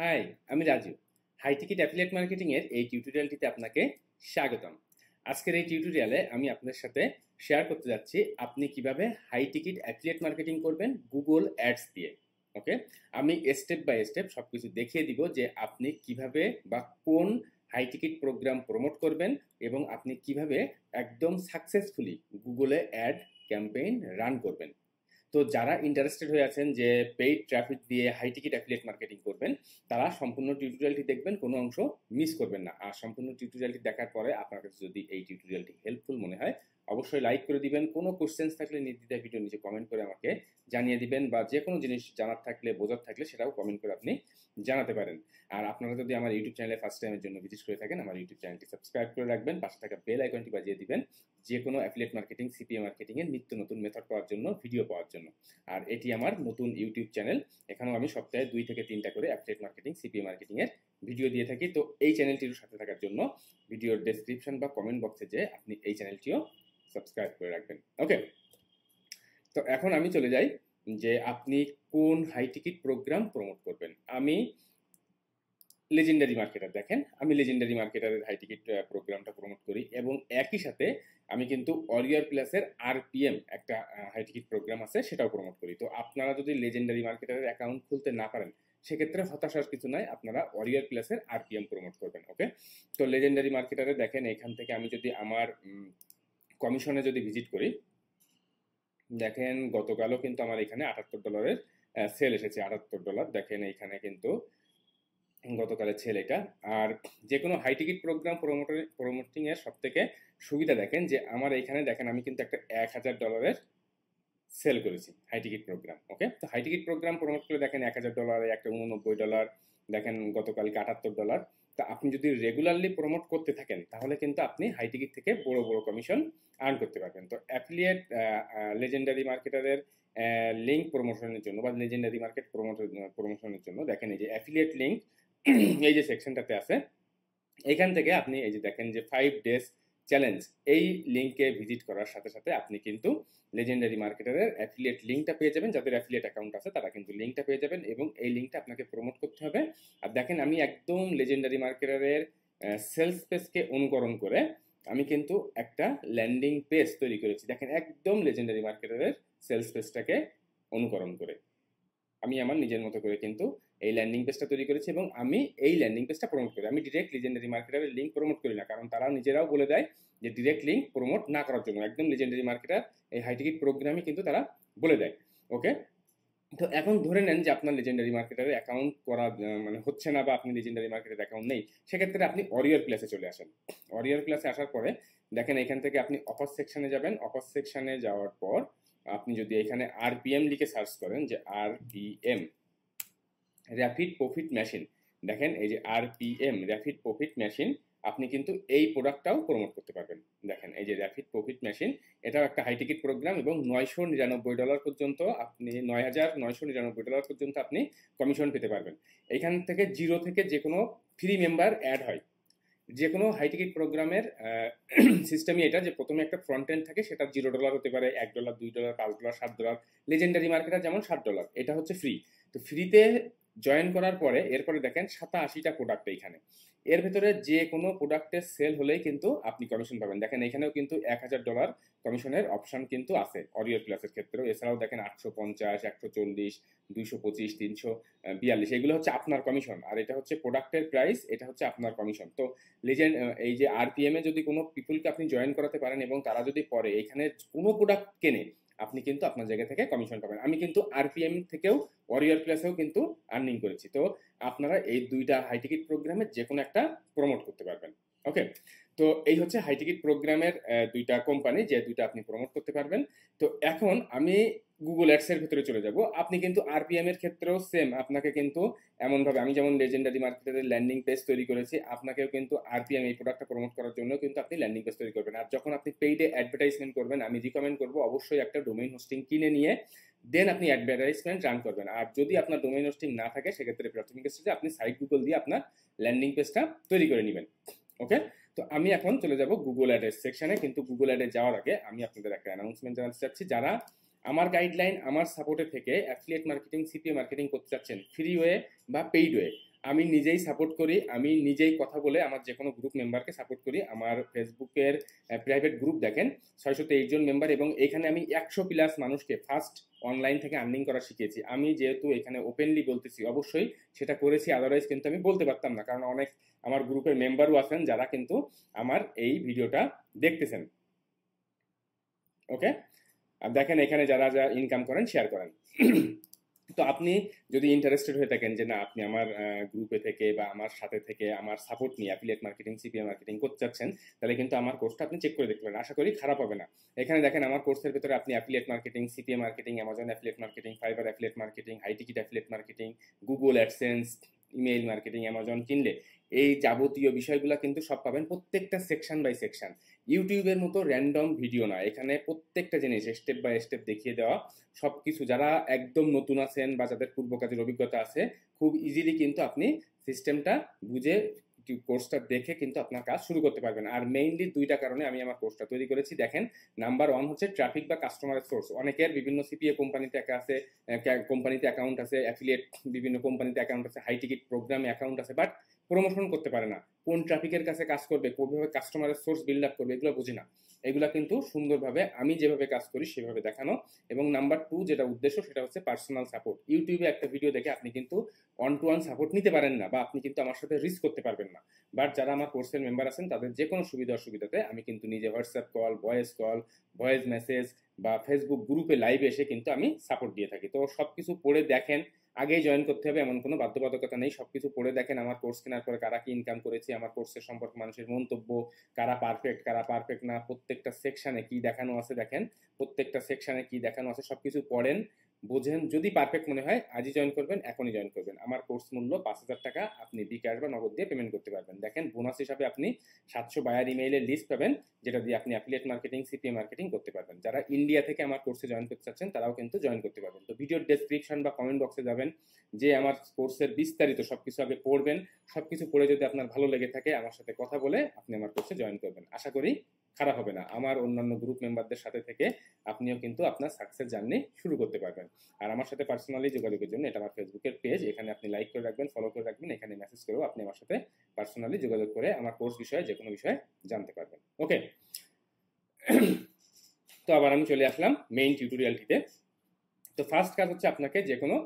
high আমি Raju high ticket affiliate marketing এর এই টিউটোরিয়ালটিতে আপনাকে স্বাগতম আজকের এই টিউটোরিয়ালে আমি আপনার সাথে শেয়ার করতে যাচ্ছি আপনি কিভাবে হাই টিকিট অ্যাফিলিয়েট মার্কেটিং করবেন গুগল অ্যাডস দিয়ে ওকে আমি স্টেপ বাই স্টেপ সব কিছু দেখিয়ে দিব যে আপনি কিভাবে বা কোন হাই টিকিট প্রোগ্রাম প্রমোট করবেন এবং আপনি কিভাবে একদম সাকসেসফুলি গুগলে অ্যাড ক্যাম্পেইন রান করবেন তো যারা ইন্টারেস্টেড হয়ে আছেন যে পেইড ট্রাফিক দিয়ে হাই টিকিট অ্যাফিলিয়েট মার্কেটিং করবেন তারা সম্পূর্ণ টিউটোরিয়ালটি দেখবেন কোনো অংশ মিস করবেন না আর সম্পূর্ণ টিউটোরিয়ালটি দেখার পরে আপনার কাছে যদি এই টিউটোরিয়ালটি হেল্পফুল মনে হয় অবশ্যই লাইক করে দিবেন কোনো কোশ্চেন্স থাকলে নির্দ্বিধায় ভিডিও নিচে কমেন্ট করে আমাকে জানিয়ে দিবেন বা যে কোনো জিনিস জানার থাকলে বোঝার থাকলে সেটাও কমেন্ট করে আপনি জানাতে পারেন আর আপনারা যদি আমার ইউটিউব চ্যানেলে ফার্স্ট টাইমের জন্য ভিজিট করে থাকেন আমার ইউটিউব চ্যানেলটি সাবস্ক্রাইব করে রাখবেন পাশে থাকা বেল আইকনটি বাজিয়ে দিবেন যে কোনো অ্যাফিলেট মার্কেটিং সিপিএ মার্কেটিংয়ের নিত্য নতুন মেথড পাওয়ার জন্য ভিডিও পাওয়ার জন্য আর এটি আমার নতুন ইউটিউব চ্যানেল এখানেও আমি সপ্তাহে দুই থেকে তিনটা করে অ্যাফিলেট মার্কেটিং সিপিএ মার্কেটিংয়ের ভিডিও দিয়ে থাকি তো এই চ্যানেলটির সাথে থাকার জন্য ভিডিওর ডেসক্রিপশন বা কমেন্ট বক্সে যে আপনি এই চ্যানেলটিও সাবস্ক্রাইব করে রাখবেন ওকে তো এখন আমি চলে যাই যে আপনি কোন হাই টিকিট প্রোগ্রাম প্রমোট করবেন আমি লেজেন্ডারি মার্কেটার দেখেন আমি লেজেন্ডারি মার্কেটারের হাই টিকিট প্রোগ্রামটা প্রমোট করি এবং একই সাথে আমি কিন্তু অরিয়ার প্লাসের আরপিএম একটা হাই টিকিট প্রোগ্রাম আছে সেটাও প্রমোট করি তো আপনারা যদি লেজেন্ডারি মার্কেটারের অ্যাকাউন্ট খুলতে না পারেন সেক্ষেত্রে হতাশার কিছু নাই আপনারা অরিয়ার প্লাসের আরপিএম প্রমোট করবেন ওকে তো লেজেন্ডারি মার্কেটারে দেখেন এখান থেকে আমি যদি আমার কমিশনে যদি ভিজিট করি দেখেন গতকালও কিন্তু আমার এখানে আটাত্তর ডলারের সেল এসেছে আটাত্তর ডলার দেখেন এইখানে কিন্তু গতকালের ছেলেটা আর যে কোনো হাই টিকিট প্রোগ্রাম প্রোমোটার প্রোমোটিংয়ের সব থেকে সুবিধা দেখেন যে আমার এইখানে দেখেন আমি কিন্তু একটা এক হাজার ডলারের সেল করেছি হাই টিকিট প্রোগ্রাম ওকে তো হাই টিকিট প্রোগ্রাম প্রোমোট করে দেখেন এক হাজার ডলার একটা উননব্বই ডলার দেখেন গতকালকে আটাত্তর ডলার তা আপনি যদি রেগুলারলি প্রমোট করতে থাকেন তাহলে কিন্তু আপনি হাই টিকিট থেকে বড় বড় কমিশন আর্ন করতে পারবেন তো অ্যাফিলিয়েট লেজেন্ডারি মার্কেটারের লিঙ্ক প্রমোশনের জন্য বা লেজেন্ডারি মার্কেট প্রমোশনের জন্য দেখেন এই যে অ্যাফিলিয়েট লিঙ্ক এই যে সেকশনটাতে আছে এখান থেকে আপনি এই যে দেখেন যে ফাইভ ডেজ চ্যালেঞ্জ এই লিঙ্কে ভিজিট করার সাথে সাথে আপনি কিন্তু লেজেন্ডারি মার্কেটারের অ্যাফিলিয়েট লিঙ্কটা পেয়ে যাবেন যাদের অ্যাফিলিয়েট অ্যাকাউন্ট আছে তারা কিন্তু লিঙ্কটা পেয়ে যাবেন এবং এই লিঙ্কটা আপনাকে প্রমোট করতে হবে আর দেখেন আমি একদম লেজেন্ডারি মার্কেটারের সেলস পেজকে অনুকরণ করে আমি কিন্তু একটা ল্যান্ডিং পেজ তৈরি করেছি দেখেন একদম লেজেন্ডারি মার্কেটারের সেলস পেজটাকে অনুকরণ করে আমি আমার নিজের মতো করে কিন্তু এই ল্যান্ডিং পেজটা তৈরি করেছে এবং আমি এই ল্যান্ডিং পেজটা প্রমোট করি আমি ডিরেক্ট লিজেন্ডারি মার্কেটারের লিঙ্ক প্রমোট করি না কারণ তারা নিজেরাও বলে দেয় যে ডিরেক্ট লিঙ্ক প্রমোট না করার জন্য একদম লিজেন্ডারি মার্কেটার এই হাই টিকিট প্রোগ্রামে কিন্তু তারা বলে দেয় ওকে তো এখন ধরে নেন যে আপনার লেজেন্ডারি মার্কেটারের অ্যাকাউন্ট করা মানে হচ্ছে না বা আপনি লেজেন্ডারি মার্কেটের অ্যাকাউন্ট নেই সেক্ষেত্রে আপনি অরিয়ার ক্লাসে চলে আসেন অরিয়ার ক্লাসে আসার পরে দেখেন এখান থেকে আপনি অপার সেকশনে যাবেন অপার সেকশনে যাওয়ার পর আপনি যদি এখানে আরপিএম লিখে সার্চ করেন যে আরপিএম র্যাপিড প্রফিট মেশিন দেখেন এই যে R P M rapid profit machine আপনি কিন্তু এই প্রোডাক্টটাও প্রমোট করতে পারবেন দেখেন এই যে র্যাপিড প্রফিট মেশিন এটাও একটা হাই টিকিট প্রোগ্রাম এবং নয়শো নিরানব্বই ডলার পর্যন্ত আপনি নয় হাজার নয়শো নিরানব্বই ডলার পর্যন্ত আপনি কমিশন পেতে পারবেন এইখান থেকে জিরো থেকে যে কোনো ফ্রি মেম্বার অ্যাড হয় যে কোনো হাই টিকিট প্রোগ্রামের সিস্টেমই এটা যে প্রথমে একটা ফ্রন্ট এন্ড থাকে সেটা জিরো ডলার হতে পারে এক ডলার দুই ডলার পাঁচ ডলার সাত ডলার লেজেন্ডারি মার্কেটার যেমন সাত ডলার এটা হচ্ছে ফ্রি তো ফ্রিতে জয়েন করার পরে এরপরে দেখেন সাতাশিটা প্রোডাক্ট এইখানে এর ভেতরে যে কোনো প্রোডাক্টের সেল হলেই কিন্তু আপনি কমিশন পাবেন দেখেন এখানেও কিন্তু এক হাজার ডলার কমিশনের অপশন কিন্তু আছে অডিও প্লাসের ক্ষেত্রেও এছাড়াও দেখেন আটশো পঞ্চাশ একশো চল্লিশ দুইশো পঁচিশ তিনশো বিয়াল্লিশ এগুলো হচ্ছে আপনার কমিশন আর এটা হচ্ছে প্রোডাক্টের প্রাইস এটা হচ্ছে আপনার কমিশন তো লিজেন্ড এই যে আর পি এমে যদি কোনো পিপুলকে আপনি জয়েন করাতে পারেন এবং তারা যদি পরে এখানে কোনো প্রোডাক্ট কেনে আপনি কিন্তু আপনার জায়গা থেকে কমিশন পাবেন আমি কিন্তু আরপিএম থেকেও ওয়ারিয়ার প্লাসেও কিন্তু আর্নিং করেছি তো আপনারা এই দুইটা হাই টিকিট প্রোগ্রামে যে কোনো একটা প্রমোট করতে পারবেন ওকে তো এই হচ্ছে হাইটিকিট প্রোগ্রামের দুইটা কোম্পানি যে দুইটা আপনি প্রমোট করতে পারবেন তো এখন আমি গুগল অ্যাডসের ভিতরে চলে যাব আপনি কিন্তু আরপিএম এর ক্ষেত্রেও সেম আপনাকে কিন্তু এমনভাবে আমি যেমন লেজেন্ডারি মার্কেটের ল্যান্ডিং পেজ তৈরি করেছি আপনাকেও কিন্তু আরপিএম এই প্রোডাক্টটা প্রমোট করার জন্য কিন্তু আপনি ল্যান্ডিং পেজ তৈরি করবেন আর যখন আপনি পেইডে অ্যাডভার্টাইজমেন্ট করবেন আমি রিকমেন্ড করবো অবশ্যই একটা ডোমেইন হোস্টিং কিনে নিয়ে দেন আপনি অ্যাডভার্টাইজমেন্ট রান করবেন আর যদি আপনার ডোমেইন হোস্টিং না থাকে সেক্ষেত্রে প্রাথমিক স্টেজে আপনি সাইট গুগল দিয়ে আপনার ল্যান্ডিং পেজটা তৈরি করে নেবেন ওকে তো আমি এখন চলে যাব গুগল অ্যাডের সেকশনে কিন্তু গুগল অ্যাডে যাওয়ার আগে আমি আপনাদের একটা অ্যানাউন্সমেন্ট জানাতে চাচ্ছি যারা আমার গাইডলাইন আমার সাপোর্টে থেকে অ্যাফিলিয়েট মার্কেটিং সিপিএ মার্কেটিং করতে চাচ্ছেন ফ্রি ওয়ে বা পেইড ওয়ে আমি নিজেই সাপোর্ট করি আমি নিজেই কথা বলে আমার যে কোনো গ্রুপ মেম্বারকে সাপোর্ট করি আমার ফেসবুকের প্রাইভেট গ্রুপ দেখেন ছয়শো তেইশ জন মেম্বার এবং এখানে আমি একশো প্লাস মানুষকে ফার্স্ট অনলাইন থেকে আর্নিং করা শিখিয়েছি আমি যেহেতু এখানে ওপেনলি বলতেছি অবশ্যই সেটা করেছি আদারওয়াইজ কিন্তু আমি বলতে পারতাম না কারণ অনেক আমার গ্রুপের মেম্বারও আছেন যারা কিন্তু আমার এই ভিডিওটা দেখতেছেন ওকে আর দেখেন এখানে যারা যা ইনকাম করেন শেয়ার করেন তো আপনি যদি ইন্টারেস্টেড হয়ে থাকেন যে না আপনি আমার গ্রুপে থেকে বা আমার সাথে থেকে আমার সাপোর্ট নিয়ে অ্যাফিলিয়েট মার্কেটিং সিপিএ মার্কেটিং করতে চাচ্ছেন তাহলে কিন্তু আমার কোর্সটা আপনি চেক করে দেখতে পারেন আশা করি খারাপ হবে না এখানে দেখেন আমার কোর্সের ভিতরে আপনি affiliate marketing CPA marketing Amazon affiliate marketing Fiverr affiliate marketing high ticket affiliate marketing Google AdSense email marketing Amazon কিনলে এই যাবতীয় বিষয়গুলো কিন্তু সব পাবেন প্রত্যেকটা সেকশন বাই সেকশন ইউটিউবের মতো র্যান্ডম ভিডিও না এখানে প্রত্যেকটা জিনিস স্টেপ বাই স্টেপ দেখিয়ে দেওয়া সব কিছু যারা একদম নতুন আছেন বা যাদের পূর্ব কাজের অভিজ্ঞতা আছে খুব ইজিলি কিন্তু আপনি সিস্টেমটা বুঝে কোর্সটা দেখে কিন্তু আপনার কাজ শুরু করতে পারবেন আর মেইনলি দুইটা কারণে আমি আমার কোর্সটা তৈরি করেছি দেখেন নাম্বার ওয়ান হচ্ছে ট্রাফিক বা কাস্টমারের সোর্স অনেকের বিভিন্ন সিপিএ কোম্পানিতে একা আছে কোম্পানিতে অ্যাকাউন্ট আছে অ্যাফিলিয়েট বিভিন্ন কোম্পানিতে অ্যাকাউন্ট আছে হাই টিকিট প্রোগ্রামে অ্যাকাউন্ট আছে বাট প্রমোশন করতে পারে না কোন ট্রাফিকের কাছে কাজ করবে কোনভাবে কাস্টমারের সোর্স বিল্ড আপ করবে এগুলো বুঝি না এগুলো কিন্তু সুন্দরভাবে আমি যেভাবে কাজ করি সেভাবে দেখানো এবং নাম্বার টু যেটা উদ্দেশ্য সেটা হচ্ছে পার্সোনাল সাপোর্ট ইউটিউবে একটা ভিডিও দেখে আপনি কিন্তু ওয়ান টু ওয়ান সাপোর্ট নিতে পারেন না বা আপনি কিন্তু আমার সাথে রিস্ক করতে পারবেন না বাট যারা আমার কোর্সের মেম্বার আছেন তাদের যে কোনো সুবিধা অসুবিধাতে আমি কিন্তু নিজে WhatsApp call voice call voice message বা ফেসবুক গ্রুপে লাইভে এসে কিন্তু আমি সাপোর্ট দিয়ে থাকি তো সব কিছু পড়ে দেখেন আগেই জয়েন করতে হবে এমন কোনো বাধ্যবাধকতা নেই সব কিছু পড়ে দেখেন আমার কোর্স কেনার পরে কারা কি ইনকাম করেছি আমার কোর্সের সম্পর্কে মানুষের মন্তব্য কারা পারফেক্ট কারা পারফেক্ট না প্রত্যেকটা সেকশানে কি দেখানো আছে দেখেন প্রত্যেকটা সেকশানে কি দেখানো আছে সব কিছু পড়েন বোঝেন যদি পারফেক্ট মনে হয় আজই জয়েন করবেন এখনই জয়েন করবেন আমার কোর্স মূল্য পাঁচ হাজার টাকা আপনি বিকাশ বা নগদ দিয়ে পেমেন্ট করতে পারবেন দেখেন বোনাস হিসাবে আপনি সাতশো বায়ার ইমেইলের লিস্ট পাবেন যেটা দিয়ে আপনি অ্যাফিলিয়েট মার্কেটিং সিপিএ মার্কেটিং করতে পারবেন যারা ইন্ডিয়া থেকে আমার কোর্সে জয়েন করতে চাচ্ছেন তারাও কিন্তু জয়েন করতে পারবেন তো ভিডিওর ডেসক্রিপশন বা কমেন্ট বক্সে যাবেন যে আমার কোর্সের বিস্তারিত সব কিছু আগে পড়বেন সব কিছু পড়ে যদি আপনার ভালো লেগে থাকে আমার সাথে কথা বলে আপনি আমার কোর্সে জয়েন করবেন আশা করি খারাপ হবে না আমার অন্যান্য গ্রুপ মেম্বারদের সাথে থেকে আপনিও কিন্তু আপনার সাকসেস জার্নি শুরু করতে পারবেন আর আমার সাথে পার্সোনালি যোগাযোগের জন্য এটা আমার ফেসবুকের পেজ এখানে আপনি লাইক করে রাখবেন ফলো করে রাখবেন এখানে মেসেজ করেও আপনি আমার সাথে পার্সোনালি যোগাযোগ করে আমার কোর্স বিষয়ে যে কোনো বিষয়ে জানতে পারবেন ওকে তো আবার আমি চলে আসলাম মেইন টিউটোরিয়ালটিতে তো ফার্স্ট কাজ হচ্ছে আপনাকে যে কোনো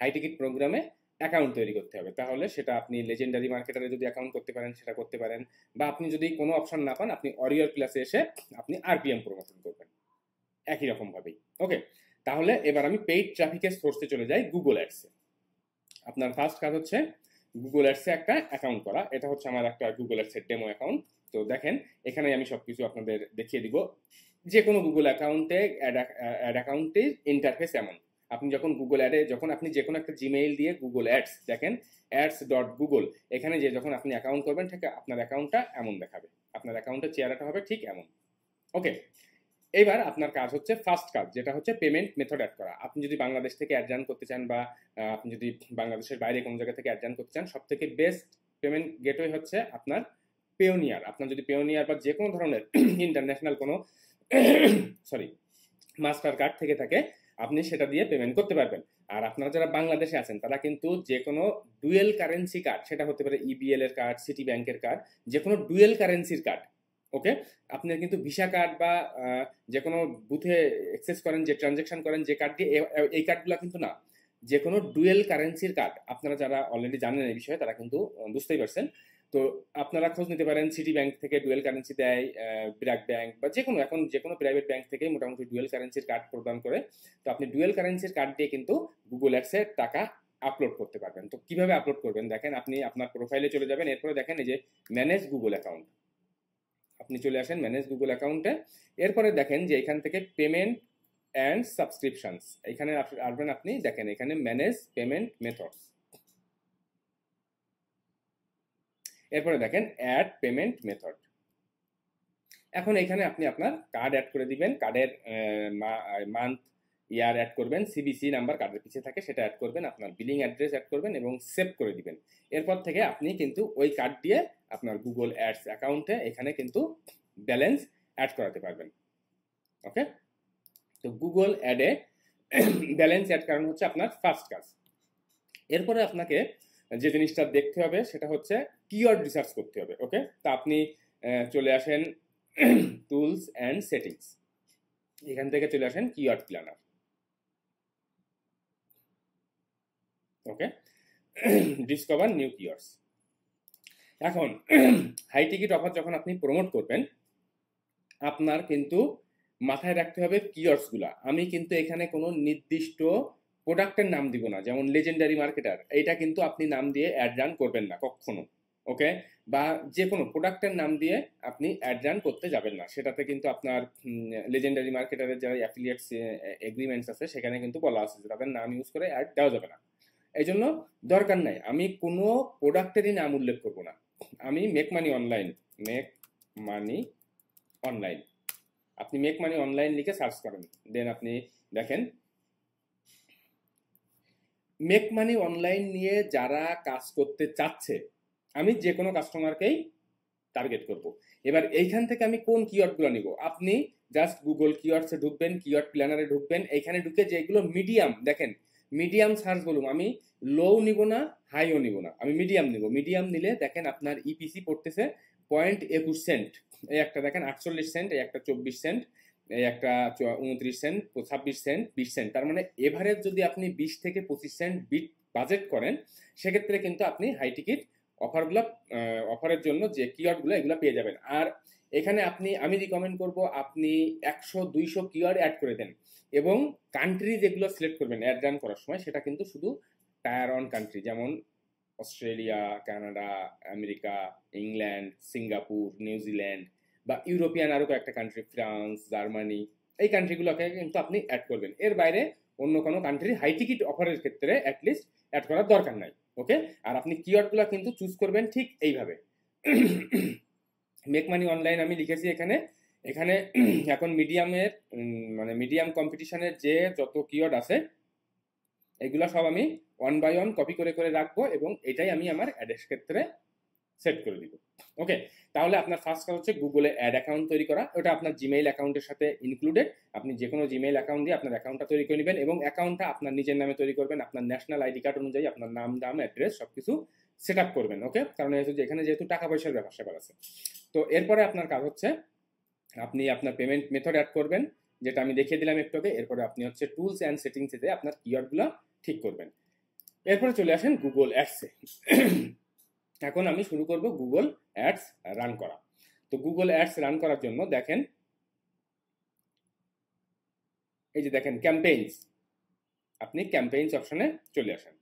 হাই টিকিট প্রোগ্রামে অ্যাকাউন্ট তৈরি করতে হবে তাহলে সেটা আপনি লেজেন্ডারি মার্কেটারে যদি অ্যাকাউন্ট করতে পারেন সেটা করতে পারেন বা আপনি যদি কোনো অপশন না পান আপনি অরিয়র প্লাসে এসে আপনি আরপিএম প্রমোশন করবেন একই রকমভাবেই ওকে তাহলে এবার আমি পেইড ট্রাফিকের সোর্সে চলে যাই গুগল অ্যাডসে আপনার ফার্স্ট কাজ হচ্ছে গুগল অ্যাডসে একটা অ্যাকাউন্ট করা এটা হচ্ছে আমার একটা গুগল অ্যাডসের ডেমো অ্যাকাউন্ট তো দেখেন এখানে আমি সব কিছু আপনাদের দেখিয়ে দিব যে কোনো গুগল অ্যাকাউন্টে অ্যাড অ্যাকাউন্টে ইন্টারফেস এমন আপনি যখন গুগল অ্যাডে যখন আপনি যে কোনো একটা জিমেইল দিয়ে গুগল অ্যাডস দেখেন অ্যাডস ডট গুগল এখানে যে যখন আপনি অ্যাকাউন্ট করবেন ঠিক আপনার অ্যাকাউন্টটা এমন দেখাবে আপনার অ্যাকাউন্টের চেহারাটা হবে ঠিক এমন ওকে এবার আপনার কাজ হচ্ছে ফার্স্ট কাজ যেটা হচ্ছে পেমেন্ট মেথড অ্যাড করা আপনি যদি বাংলাদেশ থেকে অ্যাডজান করতে চান বা আপনি যদি বাংলাদেশের বাইরে কোনো জায়গা থেকে অ্যাডজান করতে চান সব থেকে বেস্ট পেমেন্ট গেটওয়ে হচ্ছে আপনার পেওনিয়ার আপনার যদি পেওনিয়ার বা যে কোনো ধরনের ইন্টারন্যাশনাল কোনো সরি মাস্টার কার্ড থেকে থাকে আপনি সেটা দিয়ে পেমেন্ট করতে পারবেন আর আপনারা যারা বাংলাদেশে আছেন তারা কিন্তু যে কোনো ডুয়েল কারেন্সি কার্ড সেটা হতে পারে ইবিএল e এর কার্ড সিটি ব্যাংকের কার্ড যে কোনো ডুয়েল কারেন্সির কার্ড ওকে আপনি কিন্তু ভিসা কার্ড বা যে কোনো বুথে এক্সেস করেন যে ট্রানজেকশন করেন যে কার্ড দিয়ে এই কার্ডগুলো কিন্তু না যে কোনো ডুয়েল কারেন্সির কার্ড আপনারা যারা অলরেডি জানেন এই বিষয়ে তারা কিন্তু বুঝতেই পারছেন তো আপনারা খোঁজ নিতে পারেন সিটি ব্যাংক থেকে ডুয়েল কারেন্সি দেয় ব্র্যাক ব্যাংক বা যে কোনো এখন যে কোনো প্রাইভেট ব্যাংক থেকে মোটামুটি ডুয়েল কারেন্সির কার্ড প্রদান করে তো আপনি ডুয়েল কারেন্সির কার্ড দিয়ে কিন্তু গুগল অ্যাপসে টাকা আপলোড করতে পারবেন তো কিভাবে আপলোড করবেন দেখেন আপনি আপনার প্রোফাইলে চলে যাবেন এরপরে দেখেন এই যে ম্যানেজ গুগল অ্যাকাউন্ট আপনি চলে আসেন ম্যানেজ গুগল অ্যাকাউন্টে এরপরে দেখেন যে এখান থেকে পেমেন্ট অ্যান্ড সাবস্ক্রিপশনস এখানে আসবেন আপনি দেখেন এখানে ম্যানেজ পেমেন্ট মেথডস এরপরে দেখেন অ্যাড পেমেন্ট মেথড এখন এখানে আপনি আপনার কার্ড অ্যাড করে দিবেন কার্ডের মান্থ ইয়ার অ্যাড করবেন সিবিসি নাম্বার কার্ডের পিছিয়ে থাকে সেটা অ্যাড করবেন আপনার বিলিং অ্যাড্রেস অ্যাড করবেন এবং সেভ করে দিবেন এরপর থেকে আপনি কিন্তু ওই কার্ড দিয়ে আপনার গুগল অ্যাডস অ্যাকাউন্টে এখানে কিন্তু ব্যালেন্স অ্যাড করাতে পারবেন ওকে তো গুগল অ্যাডে ব্যালেন্স অ্যাড কারণ হচ্ছে আপনার ফার্স্ট কাজ এরপরে আপনাকে যে জিনিসটা দেখতে হবে সেটা হচ্ছে কিওয়ার্ড রিসার্চ করতে হবে ওকে তা আপনি চলে আসেন টুলস অ্যান্ড সেটিংস এখান থেকে চলে আসেন keyword planner okay discover new keywords এখন হাই টিকিট অফার যখন আপনি প্রমোট করবেন আপনার কিন্তু মাথায় রাখতে হবে কিওয়ার্ডসগুলো আমি কিন্তু এখানে কোনো নির্দিষ্ট প্রোডাক্টের নাম দিব না যেমন লেজেন্ডারি মার্কেটার এইটা কিন্তু আপনি নাম দিয়ে অ্যাড রান করবেন না কখনো ওকে বা যে কোনো প্রোডাক্টের নাম দিয়ে আপনি অ্যাড রান করতে যাবেন না সেটাতে কিন্তু আপনার লেজেন্ডারি মার্কেটারের যারা অ্যাফিলিয়েটস এগ্রিমেন্টস আছে সেখানে কিন্তু বলা আছে যে তাদের নাম ইউজ করে অ্যাড দেওয়া যাবে না এই জন্য দরকার নাই আমি কোনো প্রোডাক্টেরই নাম উল্লেখ করব না আমি make money online make money online আপনি মেক মানি অনলাইন লিখে সার্চ করেন দেন আপনি দেখেন মেক মানি অনলাইন নিয়ে যারা কাজ করতে চাচ্ছে আমি যে কোনো কাস্টমারকেই টার্গেট করব এবার এইখান থেকে আমি কোন কিওয়ার্ডগুলো নিব আপনি জাস্ট গুগল কিওয়ার্ডসে ঢুকবেন কিওয়ার্ড প্ল্যানারে ঢুকবেন এইখানে ঢুকে যেগুলো মিডিয়াম দেখেন মিডিয়াম সার্চ বলুন আমি লো নিব না হাইও নিব না আমি মিডিয়াম নিব মিডিয়াম নিলে দেখেন আপনার ইপিসি e পড়তেছে পয়েন্ট একুশ সেন্ট এই একটা দেখেন আটচল্লিশ সেন্ট এই একটা চব্বিশ সেন্ট এই একটা উনত্রিশ সেন্ট ছাব্বিশ সেন্ট বিশ সেন্ট তার মানে এভারেজ যদি আপনি বিশ থেকে পঁচিশ সেন্ট বিট বাজেট করেন সেক্ষেত্রে কিন্তু আপনি হাই টিকিট অফারগুলো অফারের জন্য যে কিওয়ার্ডগুলো এগুলো পেয়ে যাবেন আর এখানে আপনি আমি রিকমেন্ড করব আপনি একশো দুইশো কিওয়ার্ড অ্যাড করে দেন এবং কান্ট্রি যেগুলো সিলেক্ট করবেন অ্যাড রান করার সময় সেটা কিন্তু শুধু টায়ার অন কান্ট্রি যেমন Australia Canada America England Singapore New Zealand বা ইউরোপিয়ান আরও কয়েকটা কান্ট্রি ফ্রান্স জার্মানি এই কান্ট্রিগুলোকে কিন্তু আপনি অ্যাড করবেন এর বাইরে অন্য কোনো কান্ট্রি হাই টিকিট অফারের ক্ষেত্রে অ্যাটলিস্ট অ্যাড করার দরকার নাই ওকে আর আপনি কিওয়ার্ডগুলো কিন্তু চুজ করবেন ঠিক এইভাবে মেক মানি অনলাইন আমি লিখেছি এখানে এখানে এখন মিডিয়ামের মানে মিডিয়াম কম্পিটিশনের যে যত কিওয়ার্ড আছে এগুলো সব আমি ওয়ান বাই ওয়ান কপি করে করে রাখবো এবং এটাই আমি আমার অ্যাডের ক্ষেত্রে সেট করে দিব ওকে তাহলে আপনার ফার্স্ট কাজ হচ্ছে গুগলে অ্যাড অ্যাকাউন্ট তৈরি করা ওটা আপনার জিমেইল অ্যাকাউন্টের সাথে ইনক্লুডেড আপনি যে কোনো জিমেইল অ্যাকাউন্ট দিয়ে আপনার অ্যাকাউন্টটা তৈরি করে নেবেন এবং অ্যাকাউন্টটা আপনার নিজের নামে তৈরি করবেন আপনার ন্যাশনাল আইডি কার্ড অনুযায়ী আপনার নাম দাম অ্যাড্রেস সব কিছু সেট আপ করবেন ওকে কারণ এখানে যেহেতু টাকা পয়সার ব্যাপার করা আছে তো এরপরে আপনার কাজ হচ্ছে আপনি আপনার পেমেন্ট মেথড অ্যাড করবেন যেটা আমি দেখিয়ে দিলাম একটু আগে এরপরে আপনি হচ্ছে টুলস অ্যান্ড সেটিংসে আপনার কিওয়ার্ডগুলো ঠিক করবেন এরপরে চলে আসেন গুগল অ্যাডসে এখন আমি শুরু করব গুগল অ্যাডস রান করা তো গুগল অ্যাডস রান করার জন্য দেখেন এই যে দেখেন ক্যাম্পেইনস আপনি ক্যাম্পেইনস অপশনে চলে আসেন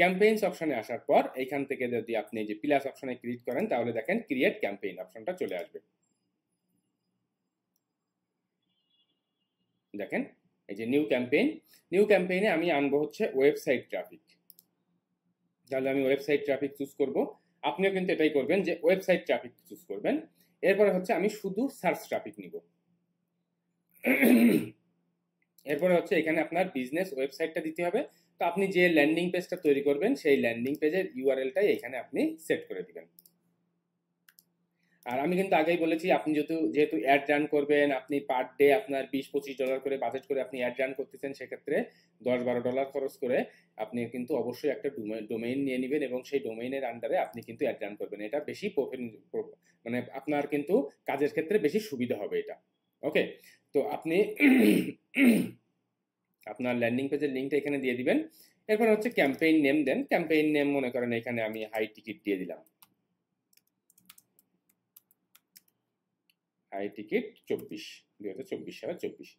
ক্যাম্পেইনস অপশনে আসার পর এইখান থেকে যদি আপনি যে প্লাস অপশনে ক্লিক করেন তাহলে দেখেন ক্রিয়েট ক্যাম্পেইন অপশনটা চলে আসবে দেখেন এই যে নিউ ক্যাম্পেইন নিউ ক্যাম্পেইনে আমি আনবো হচ্ছে ওয়েবসাইট ট্রাফিক তাহলে আমি ওয়েবসাইট ট্রাফিক চুজ করবো আপনিও কিন্তু এটাই করবেন যে ওয়েবসাইট ট্রাফিক চুজ করবেন এরপরে হচ্ছে আমি শুধু সার্চ ট্রাফিক নিব এরপরে হচ্ছে এখানে আপনার বিজনেস ওয়েবসাইটটা দিতে হবে তো আপনি যে ল্যান্ডিং পেজটা তৈরি করবেন সেই ল্যান্ডিং পেজের ইউআরএলটাই এখানে আপনি সেট করে দিবেন আর আমি কিন্তু আগেই বলেছি আপনি যেহেতু যেহেতু অ্যাড রান করবেন আপনি পার ডে আপনার বিশ পঁচিশ ডলার করে বাজেট করে আপনি অ্যাড রান করতেছেন সেক্ষেত্রে দশ বারো ডলার খরচ করে আপনি কিন্তু অবশ্যই একটা ডোমেইন নিয়ে নেবেন এবং সেই ডোমেইনের আন্ডারে আপনি কিন্তু অ্যাড রান করবেন এটা বেশি মানে আপনার কিন্তু কাজের ক্ষেত্রে বেশি সুবিধা হবে এটা ওকে তো আপনি আপনার ল্যান্ডিং পেজের লিঙ্কটা এখানে দিয়ে দিবেন এরপর হচ্ছে ক্যাম্পেইন নেম দেন ক্যাম্পেইন নেম মনে করেন এখানে আমি হাই টিকিট দিয়ে দিলাম আই টিকিট চব্বিশ দুই হাজার চব্বিশ সালে চব্বিশ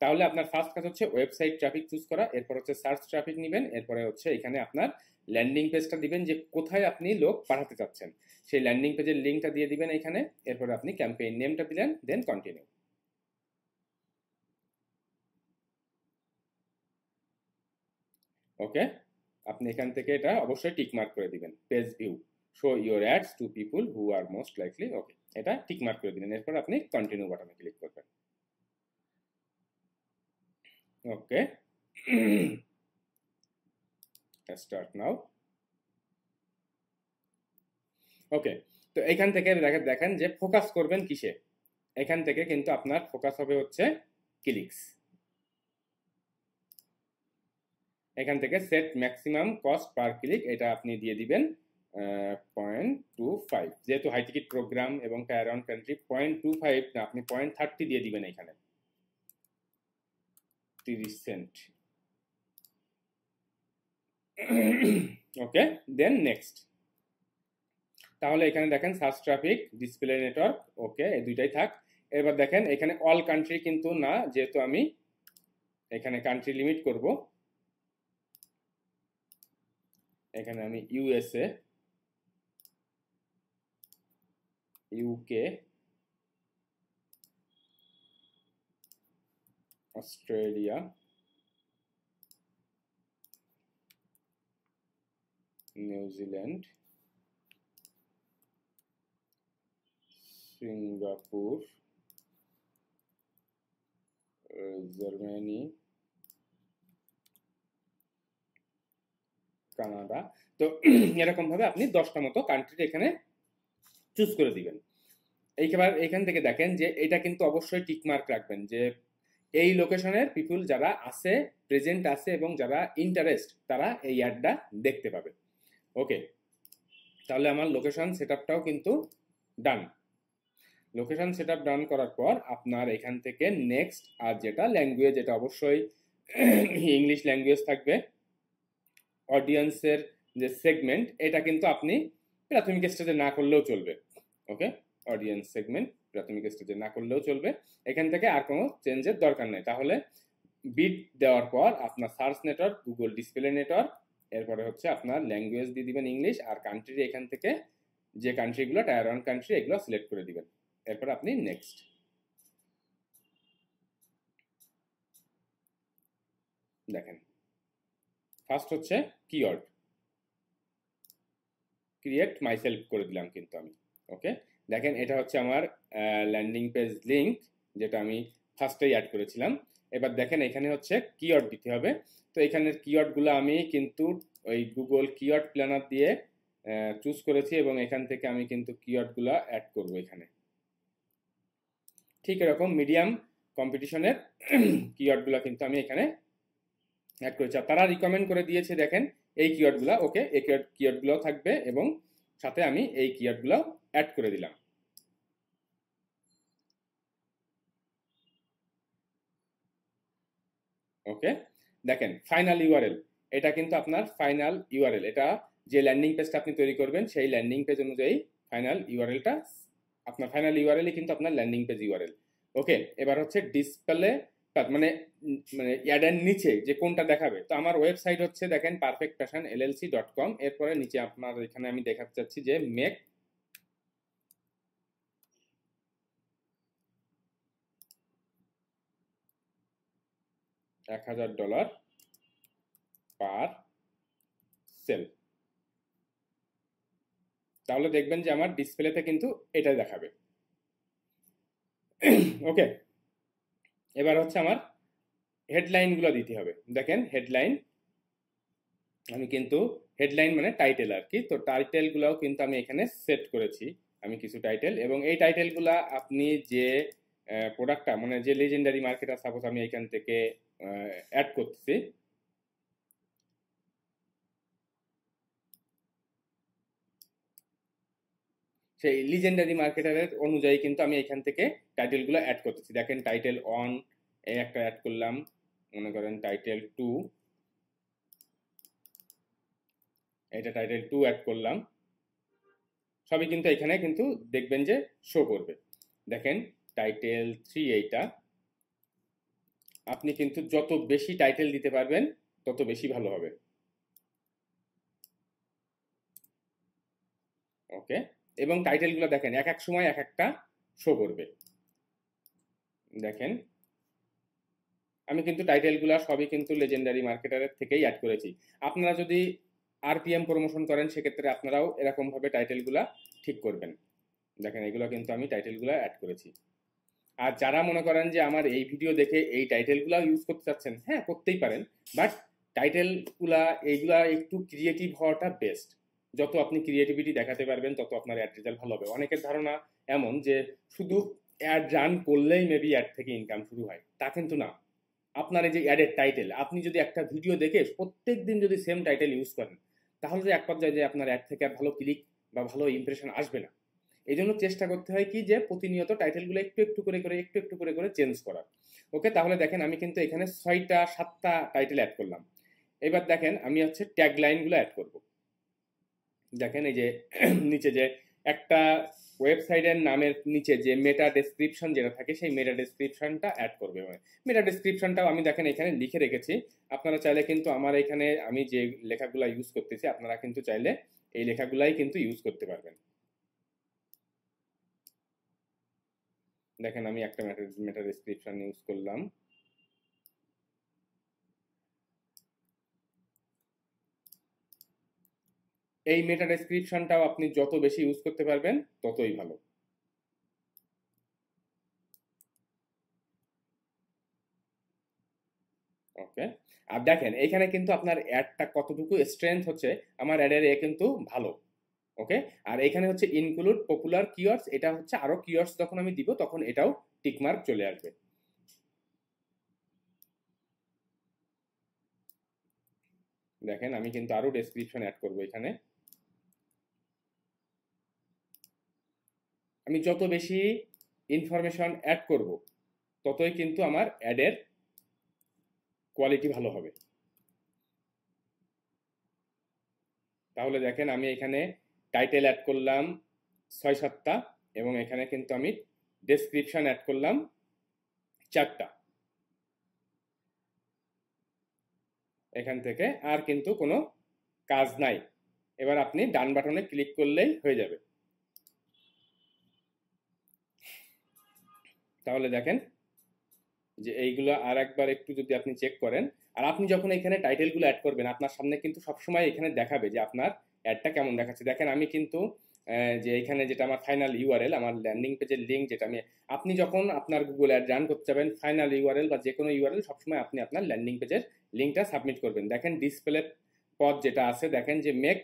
তাহলে আপনার ফার্স্ট কাজ হচ্ছে ওয়েবসাইট ট্রাফিক চুজ করা এরপর হচ্ছে সার্চ ট্রাফিক নেবেন এরপরে হচ্ছে এখানে আপনার ল্যান্ডিং পেজটা দিবেন যে কোথায় আপনি লোক পাঠাতে চাচ্ছেন সেই ল্যান্ডিং পেজের লিঙ্কটা দিয়ে দিবেন এখানে এরপরে আপনি ক্যাম্পেইন নেমটা দিলেন দেন কন্টিনিউ ওকে আপনি এখান থেকে এটা অবশ্যই টিক মার্ক করে দিবেন page view show your ads to people who are most likely okay এটা টিক মার্ক করে দিলেন এরপর আপনি কন্টিনিউ বাটনে ক্লিক করবেন ওকে স্টার্ট নাও ওকে তো এখান থেকে দেখেন যে ফোকাস করবেন কিসে এখান থেকে কিন্তু আপনার ফোকাস হবে হচ্ছে ক্লিক্স এখান থেকে set maximum cost per click এটা আপনি দিয়ে দিবেন পয়েন্ট টু ফাইভ যেহেতু হাই টিকিট প্রোগ্রাম এবং around country point two five আপনি পয়েন্ট থার্টি দিয়ে দিবেন এখানে তিরিশ সেন্ট ওকে দেন নেক্সট তাহলে এখানে দেখেন search traffic display network okay এই দুইটাই থাক এবার দেখেন এখানে অল কান্ট্রি কিন্তু না যেহেতু আমি এখানে কান্ট্রি লিমিট করব এখানে আমি USA UK, Australia, New Zealand, Singapore, uh, Germany, Canada তো এরকম ভাবে আপনি দশটা মতো কান্ট্রি এখানে চুজ করে দিবেন এইবার এখান থেকে দেখেন যে এটা কিন্তু অবশ্যই টিকমার্ক রাখবেন যে এই লোকেশনের পিপুল যারা আছে প্রেজেন্ট আছে এবং যারা ইন্টারেস্ট তারা এই অ্যাডটা দেখতে পাবে ওকে তাহলে আমার লোকেশন সেট কিন্তু ডান লোকেশন সেট ডান করার পর আপনার এখান থেকে নেক্সট আর যেটা ল্যাঙ্গুয়েজ এটা অবশ্যই ইংলিশ ল্যাঙ্গুয়েজ থাকবে অডিয়েন্সের যে সেগমেন্ট এটা কিন্তু আপনি প্রাথমিক স্টেজে না করলেও চলবে ওকে অডিয়েন্স সেগমেন্ট প্রাথমিক স্টেজে না করলেও চলবে এখান থেকে আর কোনো চেঞ্জের দরকার নেই তাহলে বিট দেওয়ার পর আপনার search network Google display network এরপরে হচ্ছে আপনার ল্যাঙ্গুয়েজ দিয়ে দিবেন ইংলিশ আর কান্ট্রি এখান থেকে যে কান্ট্রিগুলো টায়ার ওয়ান কান্ট্রি এগুলো সিলেক্ট করে দিবেন এরপর আপনি নেক্সট দেখেন ফার্স্ট হচ্ছে কিওয়ার্ড ক্রিয়েট মাই সেলফ করে দিলাম কিন্তু আমি ওকে দেখেন এটা হচ্ছে আমার ল্যান্ডিং পেজ লিঙ্ক যেটা আমি ফার্স্টেই অ্যাড করেছিলাম এবার দেখেন এখানে হচ্ছে কিওয়ার্ড দিতে হবে তো এখানের কিওয়ার্ডগুলো আমি কিন্তু ওই গুগল কিওয়ার্ড প্ল্যানার দিয়ে চুজ করেছি এবং এখান থেকে আমি কিন্তু কিওয়ার্ডগুলো অ্যাড করব এখানে ঠিক এরকম মিডিয়াম কম্পিটিশনের কিওয়ার্ডগুলো কিন্তু আমি এখানে অ্যাড করেছি তারা রিকমেন্ড করে দিয়েছে দেখেন এই কিওয়ার্ডগুলো ওকে এই কিওয়ার্ডগুলো থাকবে এবং সাথে আমি এই কিওয়ার্ডগুলো অ্যাড করে দিলাম ওকে দেখেন ফাইনাল ইউআরএল এটা কিন্তু আপনার ফাইনাল ইউআরএল এটা যে ল্যান্ডিং পেজটা আপনি তৈরি করবেন সেই ল্যান্ডিং পেজ অনুযায়ী ফাইনাল ইউআরএলটা আপনার ফাইনাল ইউআরএলই কিন্তু আপনার ল্যান্ডিং পেজ ইউআরএল ওকে এবার হচ্ছে ডিসপ্লে অর্থাৎ মানে মানে অ্যাডের নিচে যে কোনটা দেখাবে তো আমার ওয়েবসাইট হচ্ছে দেখেন perfect fashion LLC dot com এরপরে নিচে আপনার এখানে আমি দেখাতে চাচ্ছি যে মেক এক হাজার ডলার পার সেল তাহলে দেখবেন যে আমার ডিসপ্লেতে কিন্তু এটাই দেখাবে ওকে এবার হচ্ছে আমার হেডলাইনগুলো দিতে হবে দেখেন হেডলাইন আমি কিন্তু হেডলাইন মানে টাইটেল আর কি তো টাইটেলগুলোও কিন্তু আমি এখানে সেট করেছি আমি কিছু টাইটেল এবং এই টাইটেলগুলা আপনি যে প্রোডাক্টটা মানে যে লেজেন্ডারি মার্কেটটা সাপোজ আমি এখান থেকে অ্যাড করতেছি সেই লিজেন্ডারি মার্কেটারের অনুযায়ী কিন্তু আমি এখান থেকে টাইটেলগুলো অ্যাড করতেছি দেখেন টাইটেল অন এই একটা অ্যাড করলাম মনে করেন টাইটেল টু এটা টাইটেল টু অ্যাড করলাম সবই কিন্তু এখানে কিন্তু দেখবেন যে শো করবে দেখেন টাইটেল থ্রি এইটা আপনি কিন্তু যত বেশি টাইটেল দিতে পারবেন তত বেশি ভালো হবে ওকে এবং টাইটেলগুলো দেখেন এক এক সময় এক একটা শো করবে দেখেন আমি কিন্তু টাইটেলগুলো সবই কিন্তু লেজেন্ডারি মার্কেটারের থেকেই অ্যাড করেছি আপনারা যদি আরপিএম প্রমোশন করেন সেক্ষেত্রে আপনারাও এরকমভাবে টাইটেলগুলা ঠিক করবেন দেখেন এগুলো কিন্তু আমি টাইটেলগুলো অ্যাড করেছি আর যারা মনে করেন যে আমার এই ভিডিও দেখে এই টাইটেলগুলো ইউজ করতে চাচ্ছেন হ্যাঁ করতেই পারেন বাট টাইটেলগুলা এইগুলা একটু ক্রিয়েটিভ হওয়াটা বেস্ট যত আপনি ক্রিয়েটিভিটি দেখাতে পারবেন তত আপনার অ্যাড রেজাল্ট ভালো হবে অনেকের ধারণা এমন যে শুধু অ্যাড রান করলেই মেবি অ্যাড থেকে ইনকাম শুরু হয় তা কিন্তু না আপনার এই যে অ্যাডের টাইটেল আপনি যদি একটা ভিডিও দেখে প্রত্যেক দিন যদি সেম টাইটেল ইউজ করেন তাহলে এক পর্যায়ে যে আপনার অ্যাড থেকে আর ভালো ক্লিক বা ভালো ইমপ্রেশন আসবে না এই জন্য চেষ্টা করতে হয় কি যে প্রতিনিয়ত টাইটেলগুলো একটু একটু করে করে একটু একটু করে করে চেঞ্জ করার ওকে তাহলে দেখেন আমি কিন্তু এখানে ছয়টা সাতটা টাইটেল অ্যাড করলাম এবার দেখেন আমি হচ্ছে ট্যাগ লাইনগুলো অ্যাড করবো দেখেন এই যে নিচে যে একটা ওয়েবসাইটের নামের নিচে যে মেটা ডেসক্রিপশন যেটা থাকে সেই মেটা ডেসক্রিপশনটা অ্যাড করবে মানে মেটা ডেসক্রিপশনটাও আমি দেখেন এখানে লিখে রেখেছি আপনারা চাইলে কিন্তু আমার এখানে আমি যে লেখাগুলো ইউজ করতেছি আপনারা কিন্তু চাইলে এই লেখাগুলাই কিন্তু ইউজ করতে পারবেন দেখেন আমি একটা মেটা মেটা ডেসক্রিপশন ইউজ করলাম এই মেটা ডেসক্রিপশনটাও আপনি যত বেশি ইউজ করতে পারবেন ততই ভালো ওকে আর দেখেন এখানে কিন্তু আপনার অ্যাডটা কতটুকু স্ট্রেংথ হচ্ছে আমার অ্যাডের এ কিন্তু ভালো ওকে আর এখানে হচ্ছে ইনক্লুড পপুলার কিওয়ার্ডস এটা হচ্ছে আরো কিওয়ার্ডস যখন আমি দিব তখন এটাও টিকমার্ক চলে আসবে দেখেন আমি কিন্তু আরো ডেসক্রিপশন অ্যাড করব এখানে আমি যত বেশি ইনফরমেশন অ্যাড করব ততই কিন্তু আমার অ্যাডের কোয়ালিটি ভালো হবে তাহলে দেখেন আমি এখানে টাইটেল অ্যাড করলাম ছয় সাতটা এবং এখানে কিন্তু আমি ডেসক্রিপশন অ্যাড করলাম চারটা এখান থেকে আর কিন্তু কোনো কাজ নাই এবার আপনি ডান বাটনে ক্লিক করলেই হয়ে যাবে তাহলে দেখেন যে এইগুলো আর একবার একটু যদি আপনি চেক করেন আর আপনি যখন এখানে টাইটেলগুলো অ্যাড করবেন আপনার সামনে কিন্তু সবসময় এখানে দেখাবে যে আপনার অ্যাডটা কেমন দেখাচ্ছে দেখেন আমি কিন্তু যে এখানে যেটা আমার ফাইনাল ইউআরএল আমার ল্যান্ডিং পেজের লিঙ্ক যেটা আমি আপনি যখন আপনার গুগল অ্যাড রান করতে যাবেন ফাইনাল ইউআরএল বা যে কোনো ইউআরএল সবসময় আপনি আপনার ল্যান্ডিং পেজের লিঙ্কটা সাবমিট করবেন দেখেন ডিসপ্লে পদ যেটা আছে দেখেন যে মেক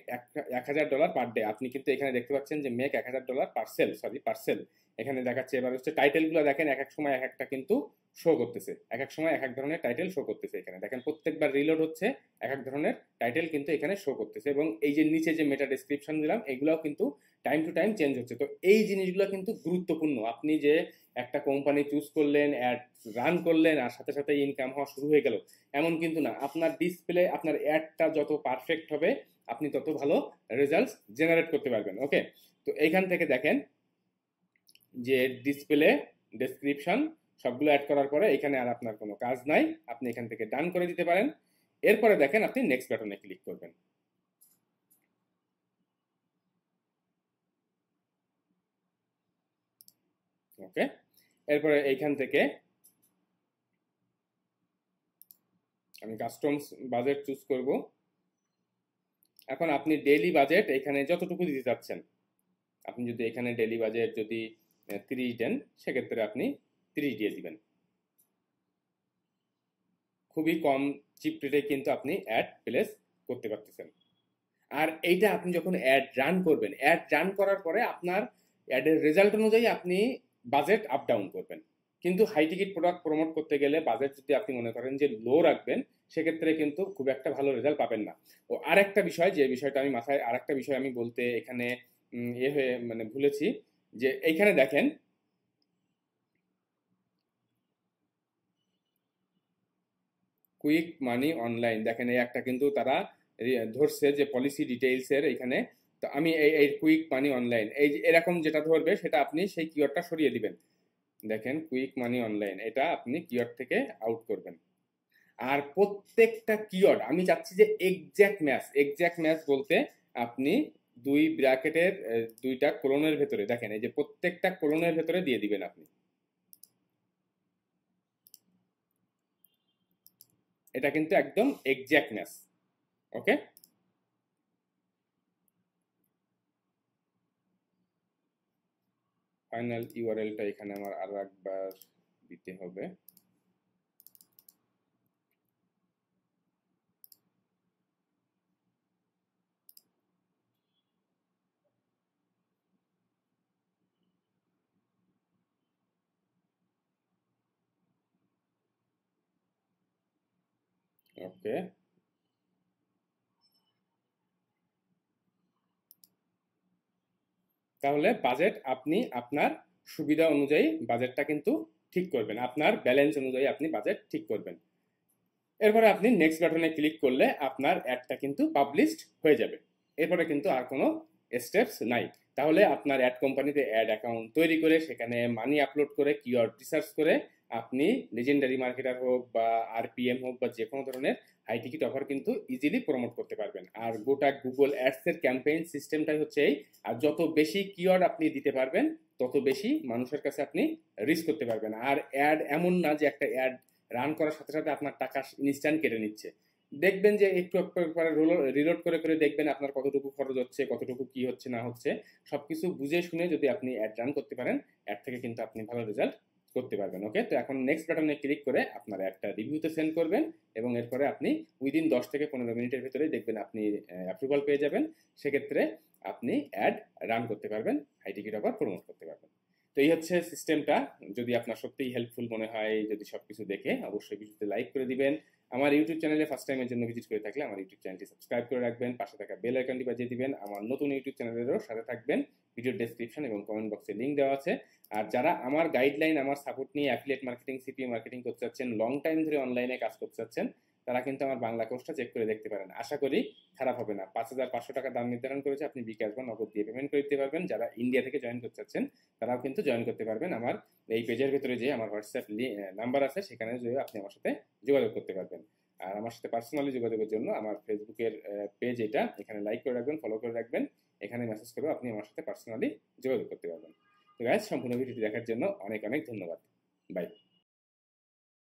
এক হাজার ডলার পার ডে আপনি কিন্তু এখানে দেখতে পাচ্ছেন যে মেক এক হাজার ডলার পার্সেল সরি পার্সেল এখানে দেখাচ্ছে এবার হচ্ছে টাইটেলগুলো দেখেন এক এক সময় এক একটা কিন্তু শো করতেছে এক এক সময় এক এক ধরনের টাইটেল শো করতেছে এখানে দেখেন প্রত্যেকবার রিলোড হচ্ছে এক এক ধরনের টাইটেল কিন্তু এখানে শো করতেছে এবং এই যে নিচে যে মেটা ডিসক্রিপশন দিলাম এগুলোও কিন্তু টাইম টু টাইম চেঞ্জ হচ্ছে তো এই জিনিসগুলো কিন্তু গুরুত্বপূর্ণ আপনি যে একটা কোম্পানি চুজ করলেন অ্যাড রান করলেন আর সাথে সাথে ইনকাম হওয়া শুরু হয়ে গেল এমন কিন্তু না আপনার ডিসপ্লে আপনার অ্যাডটা যত পারফেক্ট হবে আপনি তত ভালো রেজাল্টস জেনারেট করতে পারবেন ওকে তো এইখান থেকে দেখেন যে ডিসপ্লে ডেসক্রিপশন সবগুলো অ্যাড করার পরে এখানে আর আপনার কোনো কাজ নাই আপনি এখান থেকে ডান করে দিতে পারেন এরপরে দেখেন আপনি নেক্সট বাটনে ক্লিক করবেন ওকে এরপরে এইখান থেকে আমি কাস্টমস বাজেট চুজ করব এখন আপনি ডেলি বাজেট এখানে যতটুকু দিতে চাচ্ছেন আপনি যদি এখানে ডেলি বাজেট যদি তিরিশ দেন সেক্ষেত্রে আপনি তিরিশ দিয়ে দিবেন খুবই কম চিপ রেটে কিন্তু আপনি অ্যাড প্লেস করতে পারতেছেন আর এইটা আপনি যখন অ্যাড রান করবেন অ্যাড রান করার পরে আপনার অ্যাডের রেজাল্ট অনুযায়ী আপনি বাজেট আপ ডাউন করবেন কিন্তু হাই টিকিট প্রোডাক্ট প্রমোট করতে গেলে বাজেট যদি আপনি মনে করেন যে লো রাখবেন সেক্ষেত্রে কিন্তু খুব একটা ভালো রেজাল্ট পাবেন না ও আরেকটা বিষয় যে বিষয়টা আমি মাথায় আরেকটা বিষয় আমি বলতে এখানে এ ইয়ে হয়ে মানে ভুলেছি যে এইখানে দেখেন কুইক মানি অনলাইন দেখেন এই একটা কিন্তু তারা ধরছে যে পলিসি ডিটেইলসের এখানে তো আমি এই এই কুইক মানি অনলাইন এই এরকম যেটা ধরবে সেটা আপনি সেই কিওয়ার্ডটা সরিয়ে দিবেন দেখেন কুইক মানি অনলাইন এটা আপনি কিওয়ার্ড থেকে আউট করবেন আর প্রত্যেকটা কিওয়ার্ড আমি চাচ্ছি যে এক্স্যাক্ট ম্যাচ এক্স্যাক্ট ম্যাচ বলতে আপনি দুই ব্র্যাকেটের দুইটা কোলনের ভেতরে দেখেন এই যে প্রত্যেকটা কোলনের ভেতরে দিয়ে দিবেন আপনি এটা কিন্তু একদম এক্স্যাক্ট ম্যাচ ওকে ফাইনাল ইউআরএলটা এখানে আমার আর একবার দিতে হবে ওকে তাহলে বাজেট আপনি আপনার সুবিধা অনুযায়ী বাজেটটা কিন্তু ঠিক করবেন আপনার ব্যালেন্স অনুযায়ী আপনি বাজেট ঠিক করবেন এরপরে আপনি নেক্সট বাটনে ক্লিক করলে আপনার অ্যাডটা কিন্তু পাবলিশড হয়ে যাবে এরপরে কিন্তু আর কোনো স্টেপস নাই তাহলে আপনার অ্যাড কোম্পানিতে অ্যাড অ্যাকাউন্ট তৈরি করে সেখানে মানি আপলোড করে কিউআর রিসার্চ করে আপনি লেজেন্ডারি মার্কেটার হোক বা আরপিএম হোক বা যে কোনো ধরনের আই টিকিট অফার কিন্তু ইজিলি প্রমোট করতে পারবেন আর গোটা গুগল অ্যাডসের ক্যাম্পেইন সিস্টেমটাই হচ্ছে এই আর যত বেশি কিওয়ার্ড আপনি দিতে পারবেন তত বেশি মানুষের কাছে আপনি রিস্ক করতে পারবেন আর অ্যাড এমন না যে একটা অ্যাড রান করার সাথে সাথে আপনার টাকা ইনস্ট্যান্ট কেটে নিচ্ছে দেখবেন যে একটু পরে রিলোড করে করে দেখবেন আপনার কতটুকু খরচ হচ্ছে কতটুকু কি হচ্ছে না হচ্ছে সব কিছু বুঝে শুনে যদি আপনি অ্যাড রান করতে পারেন অ্যাড থেকে কিন্তু আপনি ভালো রেজাল্ট করতে পারবেন ওকে তো এখন নেক্সট বাটনে ক্লিক করে আপনার একটা রিভিউতে সেন্ড করবেন এবং এরপরে আপনি উইদিন দশ থেকে পনেরো মিনিটের ভিতরে দেখবেন আপনি অ্যাপ্রুভাল পেয়ে যাবেন সেক্ষেত্রে আপনি অ্যাড রান করতে পারবেন আইটিকিট আবার প্রমোট করতে পারবেন তো এই হচ্ছে সিস্টেমটা যদি আপনার সত্যিই হেল্পফুল মনে হয় যদি সব কিছু দেখে অবশ্যই ভিডিওতে লাইক করে দিবেন আমার ইউটিউব চ্যানেলে ফার্স্ট টাইমের জন্য ভিজিট করে থাকলে আমার ইউটিউব চ্যানেলটি সাবস্ক্রাইব করে রাখবেন পাশে থাকা বেল আইকনটি বাজিয়ে দিবেন আমার নতুন ইউটিউব চ্যানেলেরও সাথে থাকবেন ভিডিও ডেসক্রিপশন এবং কমেন্ট বক্সে লিঙ্ক দেওয়া আছে আর যারা আমার গাইডলাইন আমার সাপোর্ট নিয়ে অ্যাফিলেট মার্কেটিং সিপি মার্কেটিং করতে চাচ্ছেন লং টাইম ধরে অনলাইনে কাজ করতে চাচ্ছেন তারা কিন্তু আমার বাংলা কোর্সটা চেক করে দেখতে পারেন আশা করি খারাপ হবে না পাঁচ হাজার পাঁচশো টাকা দাম নির্ধারণ করেছে আপনি বিকাশ বা নগদ দিয়ে পেমেন্ট করে দিতে পারবেন যারা ইন্ডিয়া থেকে জয়েন করতে চাচ্ছেন তারাও কিন্তু জয়েন করতে পারবেন আমার এই পেজের ভিতরে যে আমার হোয়াটসঅ্যাপ নাম্বার আছে সেখানে যেয়ে আপনি আমার সাথে যোগাযোগ করতে পারবেন আর আমার সাথে পার্সোনালি যোগাযোগের জন্য আমার ফেসবুকের পেজ এটা এখানে লাইক করে রাখবেন ফলো করে রাখবেন এখানে মেসেজ করেও আপনি আমার সাথে পার্সোনালি যোগাযোগ করতে পারবেন তো গাইজ সম্পূর্ণ ভিডিওটি দেখার জন্য অনেক অনেক ধন্যবাদ বাই